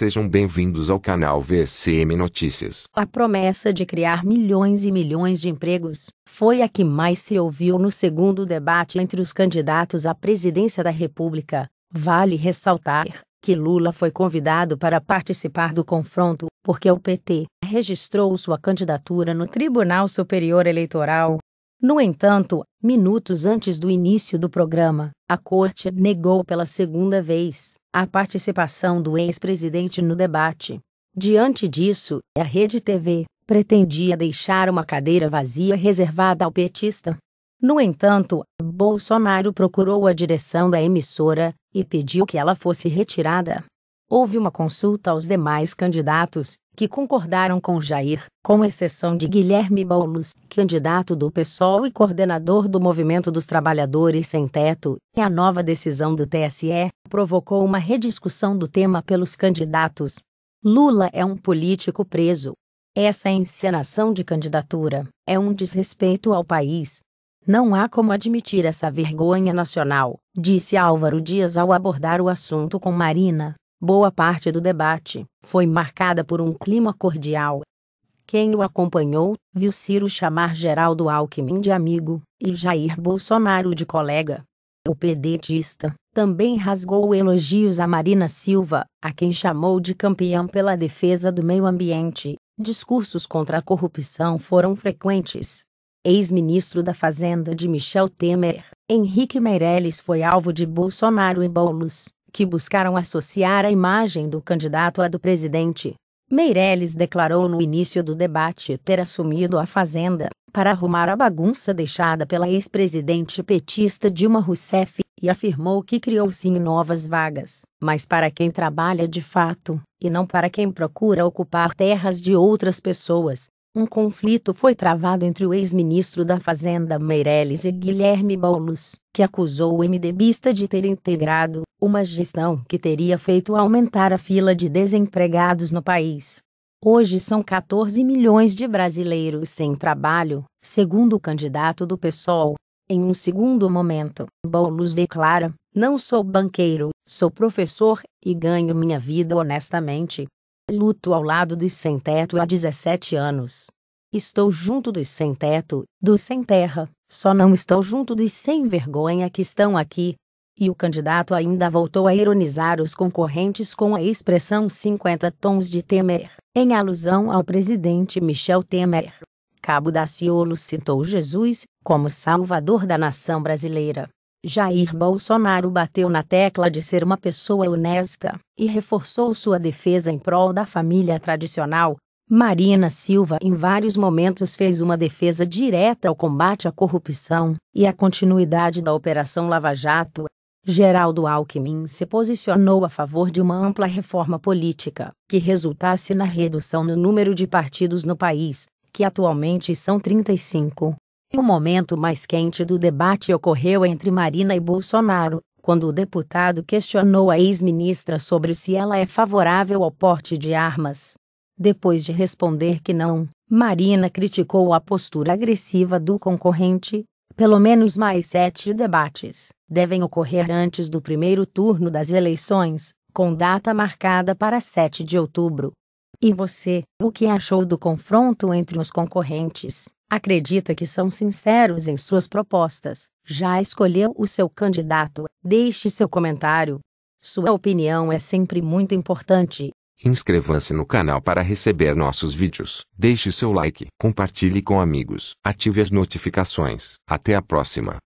Sejam bem-vindos ao canal VCM Notícias. A promessa de criar milhões e milhões de empregos foi a que mais se ouviu no segundo debate entre os candidatos à presidência da República. Vale ressaltar que Lula foi convidado para participar do confronto porque o PT registrou sua candidatura no Tribunal Superior Eleitoral. No entanto, minutos antes do início do programa, a corte negou pela segunda vez a participação do ex-presidente no debate. Diante disso, a Rede TV pretendia deixar uma cadeira vazia reservada ao petista. No entanto, Bolsonaro procurou a direção da emissora e pediu que ela fosse retirada houve uma consulta aos demais candidatos, que concordaram com Jair, com exceção de Guilherme Boulos, candidato do PSOL e coordenador do Movimento dos Trabalhadores Sem Teto, e a nova decisão do TSE provocou uma rediscussão do tema pelos candidatos. Lula é um político preso. Essa encenação de candidatura é um desrespeito ao país. Não há como admitir essa vergonha nacional, disse Álvaro Dias ao abordar o assunto com Marina, Boa parte do debate foi marcada por um clima cordial. Quem o acompanhou viu Ciro chamar Geraldo Alckmin de amigo e Jair Bolsonaro de colega. O pedetista também rasgou elogios a Marina Silva, a quem chamou de campeão pela defesa do meio ambiente. Discursos contra a corrupção foram frequentes. Ex-ministro da Fazenda de Michel Temer, Henrique Meirelles foi alvo de Bolsonaro e Boulos que buscaram associar a imagem do candidato à do presidente. Meirelles declarou no início do debate ter assumido a Fazenda para arrumar a bagunça deixada pela ex-presidente petista Dilma Rousseff e afirmou que criou sim novas vagas, mas para quem trabalha de fato, e não para quem procura ocupar terras de outras pessoas, um conflito foi travado entre o ex-ministro da Fazenda Meirelles e Guilherme Boulos, que acusou o MDBista de ter integrado uma gestão que teria feito aumentar a fila de desempregados no país. Hoje são 14 milhões de brasileiros sem trabalho, segundo o candidato do PSOL. Em um segundo momento, Boulos declara: Não sou banqueiro, sou professor e ganho minha vida honestamente. Luto ao lado dos sem-teto há 17 anos. Estou junto dos sem-teto, dos sem-terra, só não estou junto dos sem-vergonha que estão aqui. E o candidato ainda voltou a ironizar os concorrentes com a expressão 50 tons de Temer, em alusão ao presidente Michel Temer. Cabo Daciolo citou Jesus como salvador da nação brasileira. Jair Bolsonaro bateu na tecla de ser uma pessoa honesta e reforçou sua defesa em prol da família tradicional. Marina Silva, em vários momentos, fez uma defesa direta ao combate à corrupção e à continuidade da Operação Lava Jato. Geraldo Alckmin se posicionou a favor de uma ampla reforma política que resultasse na redução no número de partidos no país, que atualmente são 35 o momento mais quente do debate ocorreu entre Marina e Bolsonaro, quando o deputado questionou a ex-ministra sobre se ela é favorável ao porte de armas. Depois de responder que não, Marina criticou a postura agressiva do concorrente. Pelo menos mais sete debates devem ocorrer antes do primeiro turno das eleições, com data marcada para 7 de outubro. E você, o que achou do confronto entre os concorrentes? Acredita que são sinceros em suas propostas? Já escolheu o seu candidato? Deixe seu comentário. Sua opinião é sempre muito importante. Inscreva-se no canal para receber nossos vídeos. Deixe seu like, compartilhe com amigos, ative as notificações. Até a próxima!